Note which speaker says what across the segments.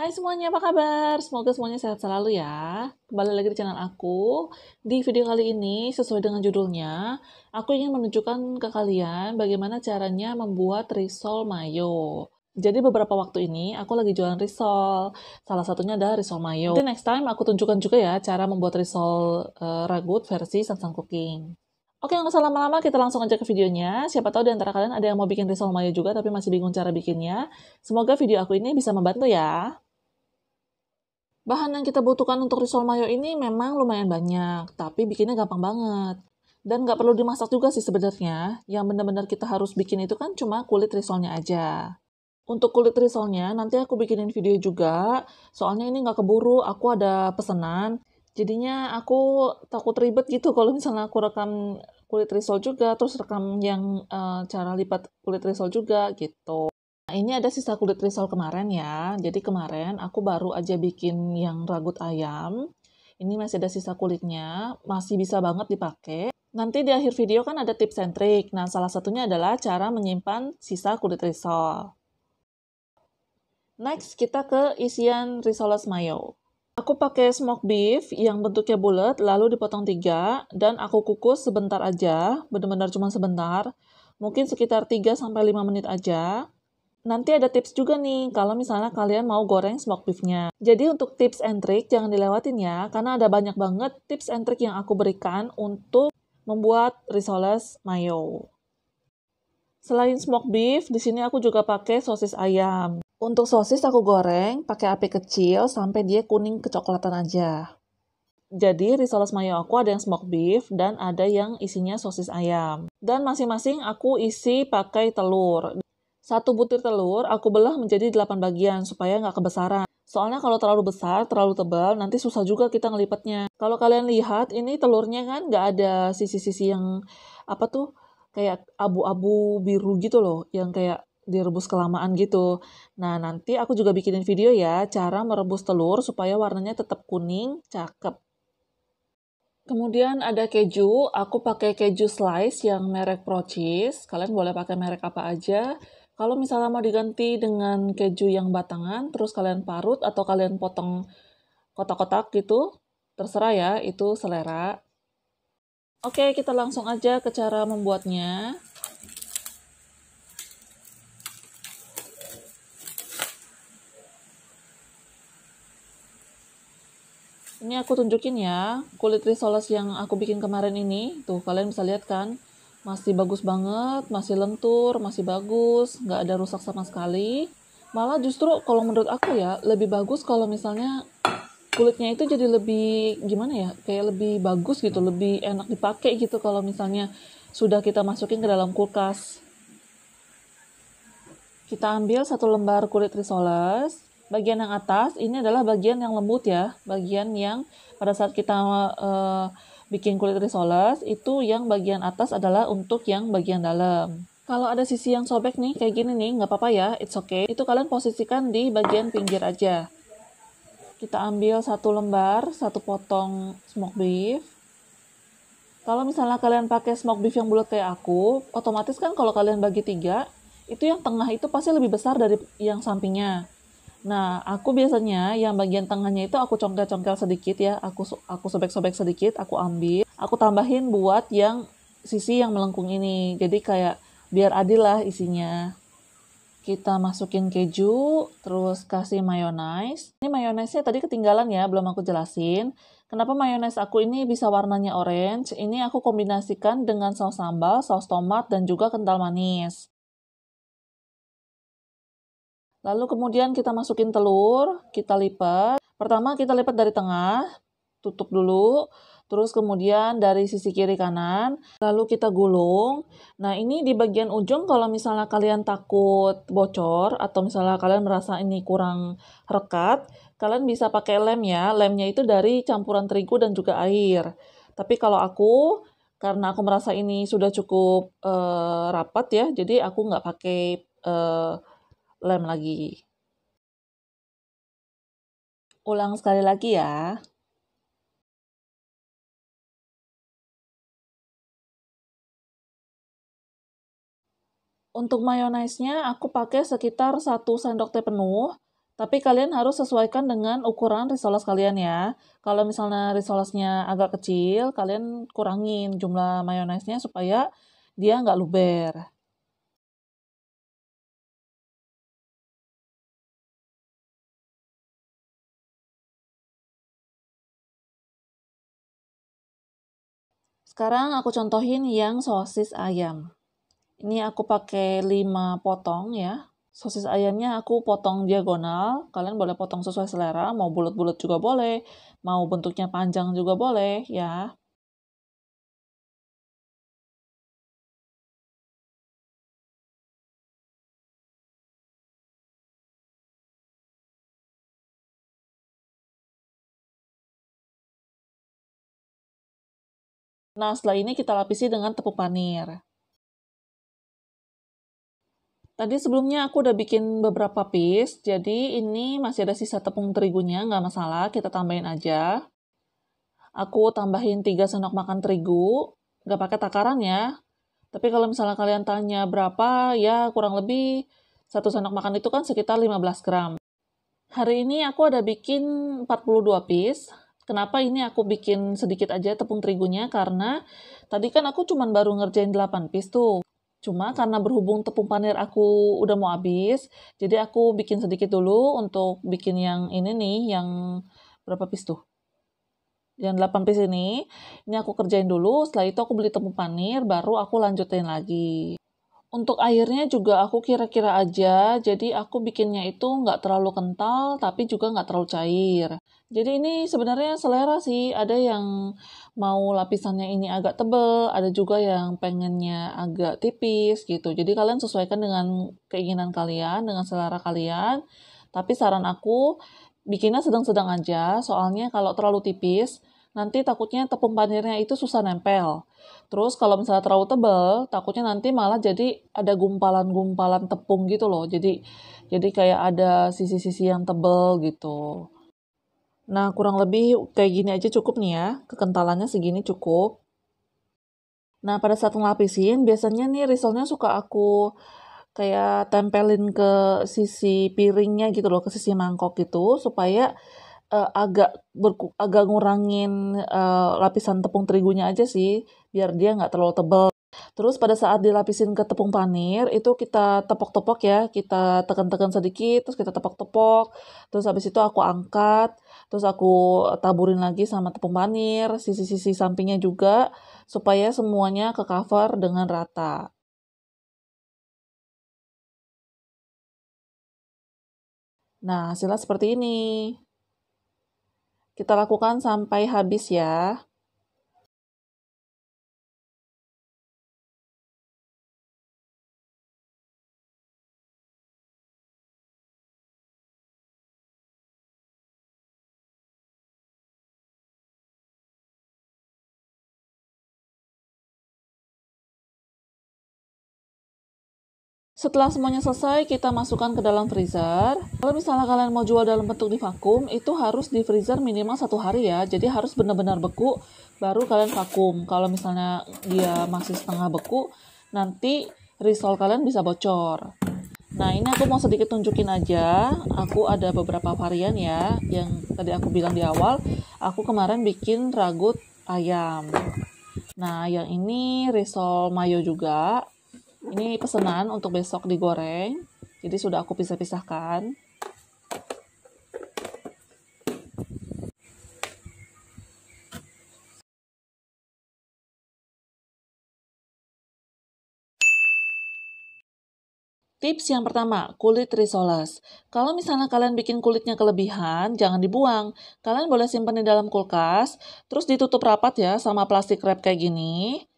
Speaker 1: Hai semuanya, apa kabar? Semoga semuanya sehat selalu ya. Kembali lagi di channel aku. Di video kali ini, sesuai dengan judulnya, aku ingin menunjukkan ke kalian bagaimana caranya membuat risol mayo. Jadi beberapa waktu ini aku lagi jualan risol. Salah satunya adalah risol mayo. Jadi next time aku tunjukkan juga ya cara membuat risol uh, eh, ragut versi Sansang Cooking. Oke, nggak usah lama-lama, kita langsung aja ke videonya. Siapa tahu di antara kalian ada yang mau bikin risol mayo juga tapi masih bingung cara bikinnya. Semoga video aku ini bisa membantu ya. Bahan yang kita butuhkan untuk risol mayo ini memang lumayan banyak, tapi bikinnya gampang banget. Dan nggak perlu dimasak juga sih sebenarnya, yang benar-benar kita harus bikin itu kan cuma kulit risolnya aja. Untuk kulit risolnya, nanti aku bikinin video juga, soalnya ini nggak keburu, aku ada pesanan, jadinya aku takut ribet gitu kalau misalnya aku rekam kulit risol juga, terus rekam yang uh, cara lipat kulit risol juga gitu. Nah, ini ada sisa kulit risol kemarin ya. Jadi kemarin aku baru aja bikin yang ragut ayam. Ini masih ada sisa kulitnya, masih bisa banget dipakai. Nanti di akhir video kan ada tips and trick. Nah, salah satunya adalah cara menyimpan sisa kulit risol. Next, kita ke isian risoles mayo. Aku pakai smoked beef yang bentuknya bulat, lalu dipotong tiga, dan aku kukus sebentar aja, benar-benar cuma sebentar, mungkin sekitar 3-5 menit aja. Nanti ada tips juga nih kalau misalnya kalian mau goreng smoke beefnya. Jadi untuk tips and trick jangan dilewatin ya, karena ada banyak banget tips and trick yang aku berikan untuk membuat risoles mayo. Selain smoked beef, di sini aku juga pakai sosis ayam. Untuk sosis aku goreng pakai api kecil sampai dia kuning kecoklatan aja. Jadi risoles mayo aku ada yang smoked beef dan ada yang isinya sosis ayam. Dan masing-masing aku isi pakai telur. Satu butir telur aku belah menjadi 8 bagian supaya nggak kebesaran. Soalnya kalau terlalu besar, terlalu tebal, nanti susah juga kita ngelipatnya. Kalau kalian lihat, ini telurnya kan nggak ada sisi-sisi yang apa tuh kayak abu-abu biru gitu loh, yang kayak direbus kelamaan gitu. Nah, nanti aku juga bikinin video ya cara merebus telur supaya warnanya tetap kuning, cakep. Kemudian ada keju, aku pakai keju slice yang merek Procis. Kalian boleh pakai merek apa aja. Kalau misalnya mau diganti dengan keju yang batangan, terus kalian parut atau kalian potong kotak-kotak gitu, terserah ya, itu selera. Oke, kita langsung aja ke cara membuatnya. Ini aku tunjukin ya, kulit risoles yang aku bikin kemarin ini. Tuh, kalian bisa lihat kan, masih bagus banget, masih lentur, masih bagus, nggak ada rusak sama sekali. Malah justru kalau menurut aku ya, lebih bagus kalau misalnya kulitnya itu jadi lebih gimana ya, kayak lebih bagus gitu, lebih enak dipakai gitu kalau misalnya sudah kita masukin ke dalam kulkas. Kita ambil satu lembar kulit risoles, bagian yang atas ini adalah bagian yang lembut ya, bagian yang pada saat kita uh, bikin kulit risoles itu yang bagian atas adalah untuk yang bagian dalam. Kalau ada sisi yang sobek nih, kayak gini nih, nggak apa-apa ya, it's okay. Itu kalian posisikan di bagian pinggir aja. Kita ambil satu lembar, satu potong smoke beef. Kalau misalnya kalian pakai smoke beef yang bulat kayak aku, otomatis kan kalau kalian bagi tiga, itu yang tengah itu pasti lebih besar dari yang sampingnya. Nah, aku biasanya yang bagian tengahnya itu aku congkel-congkel sedikit ya, aku aku sobek-sobek sedikit, aku ambil, aku tambahin buat yang sisi yang melengkung ini. Jadi kayak biar adil lah isinya. Kita masukin keju, terus kasih mayonnaise. Ini mayonnaise-nya tadi ketinggalan ya, belum aku jelasin. Kenapa mayonaise aku ini bisa warnanya orange? Ini aku kombinasikan dengan saus sambal, saus tomat, dan juga kental manis. Lalu kemudian kita masukin telur, kita lipat. Pertama kita lipat dari tengah, tutup dulu. Terus kemudian dari sisi kiri kanan, lalu kita gulung. Nah ini di bagian ujung kalau misalnya kalian takut bocor atau misalnya kalian merasa ini kurang rekat, kalian bisa pakai lem ya. Lemnya itu dari campuran terigu dan juga air. Tapi kalau aku, karena aku merasa ini sudah cukup uh, rapat ya, jadi aku nggak pakai uh, lem lagi.
Speaker 2: Ulang sekali lagi ya. Untuk mayonaisnya
Speaker 1: aku pakai sekitar 1 sendok teh penuh, tapi kalian harus sesuaikan dengan ukuran risoles kalian ya. Kalau misalnya risolesnya agak kecil, kalian kurangin jumlah mayonaisnya supaya dia nggak luber. Sekarang aku contohin yang sosis ayam. Ini aku pakai 5 potong ya. Sosis ayamnya aku potong diagonal. Kalian boleh potong sesuai selera, mau bulat-bulat juga boleh, mau bentuknya panjang juga boleh ya. Nah, setelah ini kita lapisi dengan tepung panir. Tadi sebelumnya aku udah bikin beberapa piece, jadi ini masih ada sisa tepung terigunya, nggak masalah, kita tambahin aja. Aku tambahin 3 sendok makan terigu, nggak pakai takaran ya. Tapi kalau misalnya kalian tanya berapa, ya kurang lebih 1 sendok makan itu kan sekitar 15 gram. Hari ini aku ada bikin 42 piece, Kenapa ini aku bikin sedikit aja tepung terigunya? Karena tadi kan aku cuman baru ngerjain 8 piece tuh. Cuma karena berhubung tepung panir aku udah mau habis, jadi aku bikin sedikit dulu untuk bikin yang ini nih, yang berapa piece tuh? Yang 8 piece ini, ini aku kerjain dulu, setelah itu aku beli tepung panir, baru aku lanjutin lagi. Untuk airnya juga aku kira-kira aja, jadi aku bikinnya itu nggak terlalu kental, tapi juga nggak terlalu cair. Jadi ini sebenarnya selera sih, ada yang mau lapisannya ini agak tebel, ada juga yang pengennya agak tipis gitu. Jadi kalian sesuaikan dengan keinginan kalian, dengan selera kalian. Tapi saran aku, bikinnya sedang-sedang aja, soalnya kalau terlalu tipis, nanti takutnya tepung panirnya itu susah nempel. Terus kalau misalnya terlalu tebel, takutnya nanti malah jadi ada gumpalan-gumpalan tepung gitu loh. Jadi jadi kayak ada sisi-sisi yang tebel gitu. Nah, kurang lebih kayak gini aja cukup nih ya. Kekentalannya segini cukup. Nah, pada saat ngelapisin, biasanya nih risolnya suka aku kayak tempelin ke sisi piringnya gitu loh, ke sisi mangkok gitu, supaya uh, agak berku, agak ngurangin uh, lapisan tepung terigunya aja sih, biar dia nggak terlalu tebel Terus pada saat dilapisin ke tepung panir itu kita tepok-tepok ya, kita tekan-tekan sedikit, terus kita tepok-tepok. Terus habis itu aku angkat, terus aku taburin lagi sama tepung panir, sisi-sisi sampingnya juga supaya semuanya ke cover dengan rata.
Speaker 2: Nah, hasilnya seperti ini. Kita lakukan sampai habis ya. Setelah semuanya
Speaker 1: selesai, kita masukkan ke dalam freezer. Kalau misalnya kalian mau jual dalam bentuk di vakum, itu harus di freezer minimal satu hari ya. Jadi harus benar-benar beku, baru kalian vakum. Kalau misalnya dia masih setengah beku, nanti risol kalian bisa bocor. Nah, ini aku mau sedikit tunjukin aja. Aku ada beberapa varian ya, yang tadi aku bilang di awal. Aku kemarin bikin ragut ayam. Nah, yang ini risol mayo juga ini pesanan untuk besok digoreng jadi sudah aku pisah-pisahkan Tips yang pertama, kulit risoles. Kalau misalnya kalian bikin kulitnya kelebihan, jangan dibuang. Kalian boleh simpan di dalam kulkas, terus ditutup rapat ya sama plastik wrap kayak gini.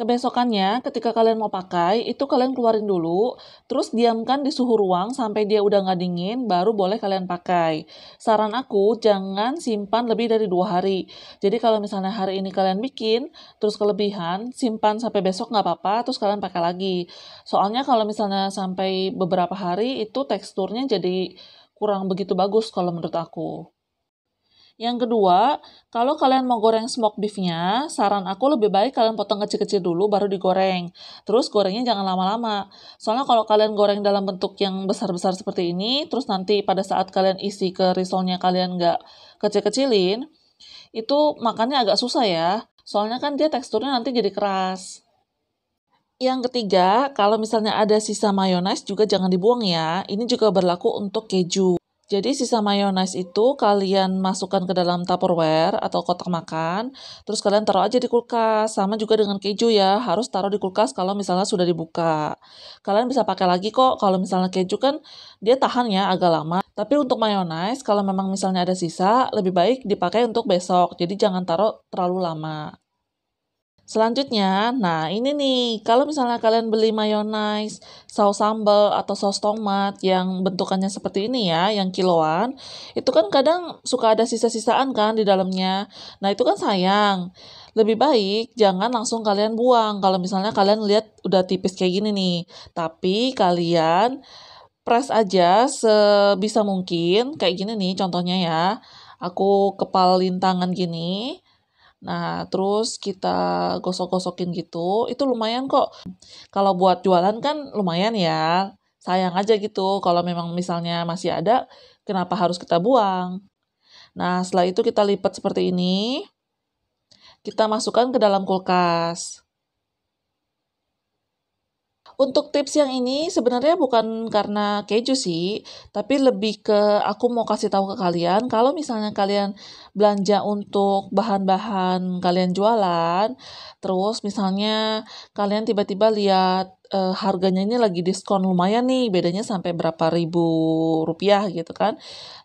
Speaker 1: Kebesokannya, ketika kalian mau pakai, itu kalian keluarin dulu, terus diamkan di suhu ruang sampai dia udah nggak dingin, baru boleh kalian pakai. Saran aku, jangan simpan lebih dari dua hari. Jadi kalau misalnya hari ini kalian bikin, terus kelebihan, simpan sampai besok nggak apa-apa, terus kalian pakai lagi. Soalnya kalau misalnya sampai beberapa hari, itu teksturnya jadi kurang begitu bagus kalau menurut aku. Yang kedua, kalau kalian mau goreng smoke beefnya, saran aku lebih baik kalian potong kecil-kecil dulu baru digoreng. Terus gorengnya jangan lama-lama. Soalnya kalau kalian goreng dalam bentuk yang besar-besar seperti ini, terus nanti pada saat kalian isi ke risolnya kalian nggak kecil-kecilin, itu makannya agak susah ya. Soalnya kan dia teksturnya nanti jadi keras. Yang ketiga, kalau misalnya ada sisa mayones juga jangan dibuang ya. Ini juga berlaku untuk keju. Jadi sisa mayones itu kalian masukkan ke dalam tupperware atau kotak makan, terus kalian taruh aja di kulkas. Sama juga dengan keju ya, harus taruh di kulkas kalau misalnya sudah dibuka. Kalian bisa pakai lagi kok kalau misalnya keju kan dia tahan ya agak lama. Tapi untuk mayones kalau memang misalnya ada sisa, lebih baik dipakai untuk besok. Jadi jangan taruh terlalu lama. Selanjutnya, nah ini nih, kalau misalnya kalian beli mayonnaise, saus sambal, atau saus tomat yang bentukannya seperti ini ya, yang kiloan, itu kan kadang suka ada sisa-sisaan kan di dalamnya. Nah itu kan sayang. Lebih baik jangan langsung kalian buang kalau misalnya kalian lihat udah tipis kayak gini nih. Tapi kalian press aja sebisa mungkin, kayak gini nih contohnya ya. Aku kepalin tangan gini, Nah, terus kita gosok-gosokin gitu, itu lumayan kok. Kalau buat jualan kan lumayan ya. Sayang aja gitu kalau memang misalnya masih ada, kenapa harus kita buang? Nah, setelah itu kita lipat seperti ini. Kita masukkan ke dalam kulkas. Untuk tips yang ini sebenarnya bukan karena keju sih, tapi lebih ke aku mau kasih tahu ke kalian kalau misalnya kalian belanja untuk bahan-bahan kalian jualan, terus misalnya kalian tiba-tiba lihat uh, harganya ini lagi diskon lumayan nih bedanya sampai berapa ribu rupiah gitu kan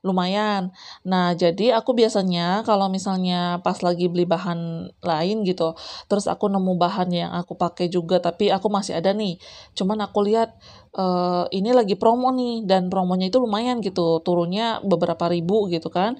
Speaker 1: lumayan nah jadi aku biasanya kalau misalnya pas lagi beli bahan lain gitu terus aku nemu bahan yang aku pakai juga tapi aku masih ada nih cuman aku lihat uh, ini lagi promo nih dan promonya itu lumayan gitu turunnya beberapa ribu gitu kan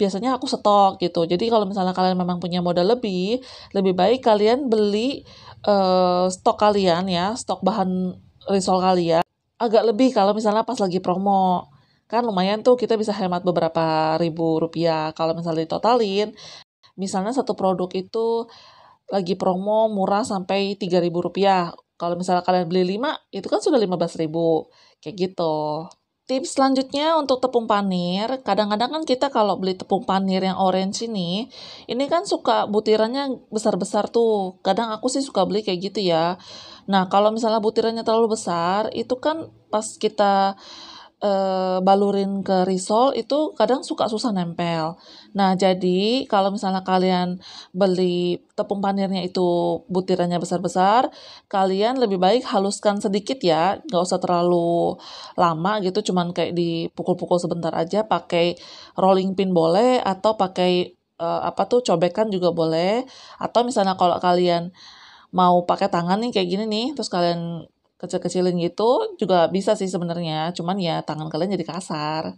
Speaker 1: biasanya aku stok gitu. Jadi kalau misalnya kalian memang punya modal lebih, lebih baik kalian beli uh, stok kalian ya, stok bahan risol kalian agak lebih kalau misalnya pas lagi promo kan lumayan tuh kita bisa hemat beberapa ribu rupiah kalau misalnya ditotalin misalnya satu produk itu lagi promo murah sampai tiga ribu rupiah kalau misalnya kalian beli 5 itu kan sudah belas ribu kayak gitu Tips selanjutnya untuk tepung panir, kadang-kadang kan kita kalau beli tepung panir yang orange ini, ini kan suka butirannya besar-besar tuh. Kadang aku sih suka beli kayak gitu ya. Nah, kalau misalnya butirannya terlalu besar, itu kan pas kita uh, balurin ke risol itu kadang suka susah nempel. Nah, jadi kalau misalnya kalian beli tepung panirnya itu butirannya besar-besar, kalian lebih baik haluskan sedikit ya, nggak usah terlalu lama gitu, cuman kayak dipukul-pukul sebentar aja pakai rolling pin boleh atau pakai uh, apa tuh cobekan juga boleh atau misalnya kalau kalian mau pakai tangan nih kayak gini nih terus kalian kecil-kecilin gitu juga bisa sih sebenarnya, cuman ya tangan kalian jadi kasar.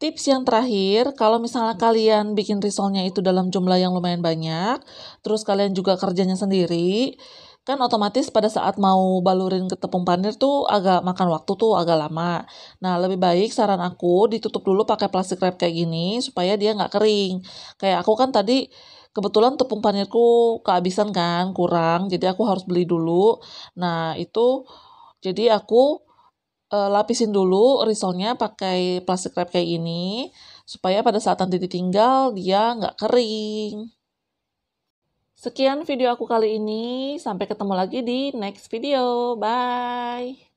Speaker 1: Tips yang terakhir, kalau misalnya kalian bikin risolnya itu dalam jumlah yang lumayan banyak, terus kalian juga kerjanya sendiri, kan otomatis pada saat mau balurin ke tepung panir tuh agak makan waktu tuh agak lama. Nah lebih baik saran aku ditutup dulu pakai plastik wrap kayak gini supaya dia nggak kering. Kayak aku kan tadi kebetulan tepung panirku kehabisan kan kurang jadi aku harus beli dulu nah itu jadi aku e, lapisin dulu risolnya pakai plastik wrap kayak ini supaya pada saat nanti ditinggal dia nggak kering. Sekian video aku kali ini, sampai ketemu lagi di next video. Bye.